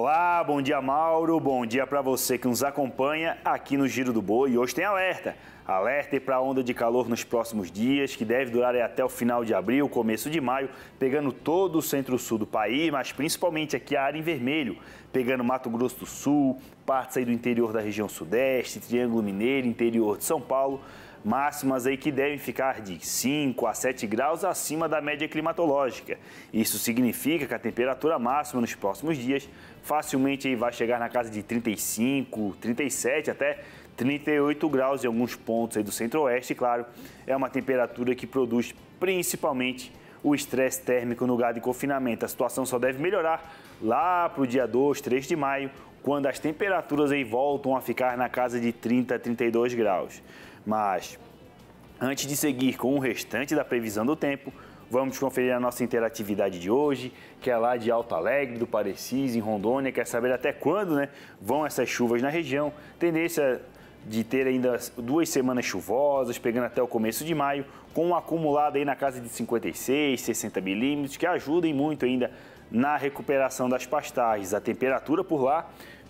Olá, bom dia Mauro, bom dia para você que nos acompanha aqui no Giro do Boi. E hoje tem alerta. Alerta para a onda de calor nos próximos dias, que deve durar até o final de abril, começo de maio, pegando todo o centro-sul do país, mas principalmente aqui a área em vermelho, pegando Mato Grosso do Sul, partes aí do interior da região sudeste, Triângulo Mineiro, interior de São Paulo máximas aí que devem ficar de 5 a 7 graus acima da média climatológica. Isso significa que a temperatura máxima nos próximos dias facilmente vai chegar na casa de 35, 37 até 38 graus em alguns pontos aí do centro-oeste, claro. É uma temperatura que produz principalmente o estresse térmico no gado em confinamento. A situação só deve melhorar lá para o dia 2, 3 de maio, quando as temperaturas aí voltam a ficar na casa de 30 a 32 graus. Mas, antes de seguir com o restante da previsão do tempo, Vamos conferir a nossa interatividade de hoje, que é lá de Alto Alegre, do Parecis, em Rondônia. Quer saber até quando né, vão essas chuvas na região? Tendência de ter ainda duas semanas chuvosas, pegando até o começo de maio, com um acumulado aí na casa de 56, 60 milímetros, que ajudem muito ainda na recuperação das pastagens. A temperatura por lá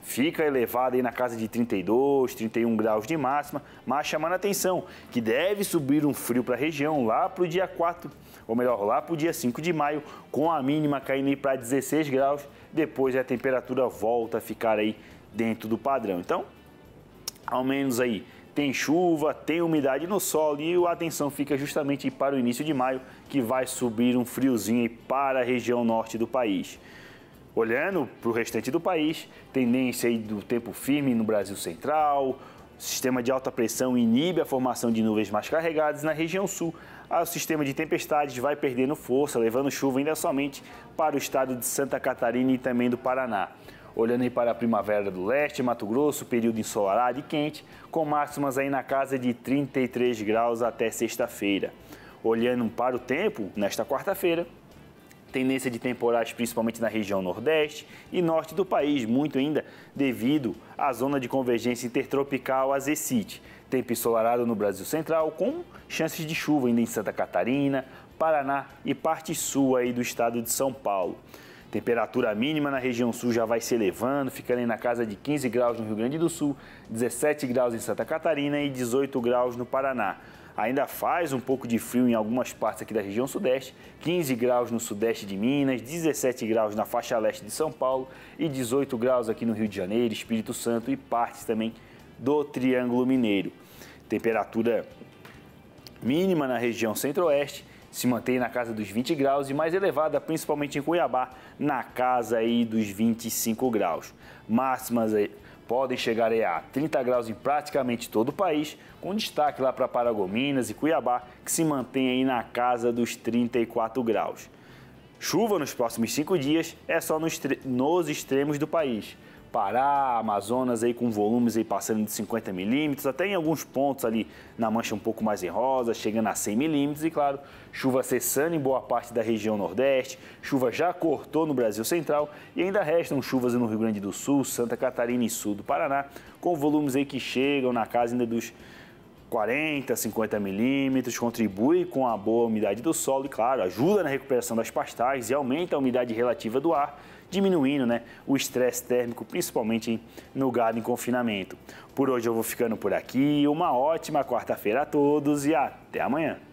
fica elevada aí na casa de 32, 31 graus de máxima, mas chamando a atenção que deve subir um frio para a região lá para o dia 4, ou melhor, lá para o dia 5 de maio, com a mínima caindo para 16 graus, depois a temperatura volta a ficar aí dentro do padrão. Então, ao menos aí tem chuva, tem umidade no solo e a atenção fica justamente para o início de maio, que vai subir um friozinho para a região norte do país. Olhando para o restante do país, tendência aí do tempo firme no Brasil Central, sistema de alta pressão inibe a formação de nuvens mais carregadas na região sul. O sistema de tempestades vai perdendo força, levando chuva ainda somente para o estado de Santa Catarina e também do Paraná. Olhando para a primavera do leste, Mato Grosso, período ensolarado e quente, com máximas aí na casa de 33 graus até sexta-feira. Olhando para o tempo, nesta quarta-feira, Tendência de temporais principalmente na região nordeste e norte do país, muito ainda devido à zona de convergência intertropical Azecite. Tempo ensolarado no Brasil Central, com chances de chuva ainda em Santa Catarina, Paraná e parte sul aí do estado de São Paulo. Temperatura mínima na região sul já vai se elevando, ficando na casa de 15 graus no Rio Grande do Sul, 17 graus em Santa Catarina e 18 graus no Paraná. Ainda faz um pouco de frio em algumas partes aqui da região sudeste, 15 graus no sudeste de Minas, 17 graus na faixa leste de São Paulo e 18 graus aqui no Rio de Janeiro, Espírito Santo e partes também do Triângulo Mineiro. Temperatura mínima na região centro-oeste se mantém na casa dos 20 graus e mais elevada, principalmente em Cuiabá, na casa aí dos 25 graus. Máximas aí podem chegar a 30 graus em praticamente todo o país, com destaque lá para Paragominas e Cuiabá, que se mantém aí na casa dos 34 graus. Chuva nos próximos cinco dias é só nos, nos extremos do país. Pará, Amazonas aí com volumes aí passando de 50 milímetros, até em alguns pontos ali na mancha um pouco mais errosa, chegando a 100 milímetros e claro, chuva cessando em boa parte da região nordeste, chuva já cortou no Brasil central e ainda restam chuvas no Rio Grande do Sul, Santa Catarina e sul do Paraná, com volumes aí que chegam na casa ainda dos 40, 50 milímetros, contribui com a boa umidade do solo e, claro, ajuda na recuperação das pastagens e aumenta a umidade relativa do ar, diminuindo né, o estresse térmico, principalmente no gado em confinamento. Por hoje eu vou ficando por aqui. Uma ótima quarta-feira a todos e até amanhã.